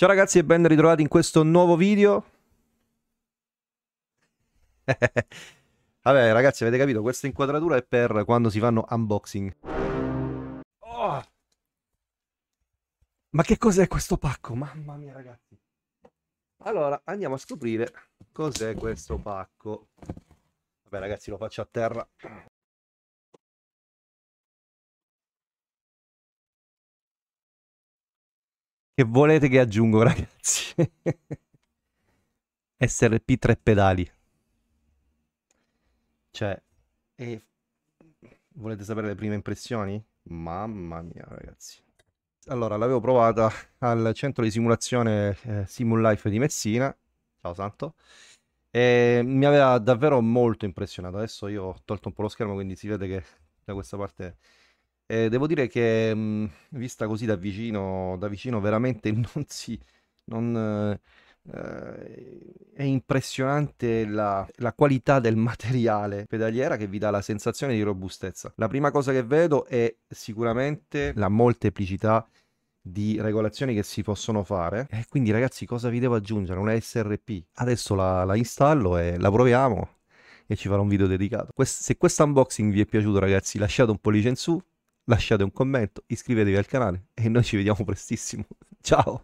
Ciao ragazzi e ben ritrovati in questo nuovo video. Vabbè ragazzi avete capito, questa inquadratura è per quando si fanno unboxing. Oh! Ma che cos'è questo pacco? Mamma mia ragazzi. Allora andiamo a scoprire cos'è questo pacco. Vabbè ragazzi lo faccio a terra Che volete che aggiungo, ragazzi? SRP 3 pedali. Cioè, e... volete sapere le prime impressioni? Mamma mia, ragazzi. Allora, l'avevo provata al centro di simulazione eh, Simullife di Messina. Ciao Santo. E mi aveva davvero molto impressionato. Adesso io ho tolto un po' lo schermo, quindi si vede che da questa parte eh, devo dire che mh, mm, vista così da vicino, da vicino veramente non si... Non, eh, è impressionante la, la, qualità del materiale pedaliera che vi dà la sensazione di robustezza. La prima cosa che vedo è sicuramente la molteplicità di regolazioni che si possono fare. E quindi ragazzi cosa vi devo aggiungere? Una SRP. Adesso la, la installo e la proviamo e ci farò un video dedicato. Quest se questo unboxing vi è piaciuto ragazzi lasciate un pollice in su, lasciate un commento, iscrivetevi al canale e noi ci vediamo prestissimo. Ciao!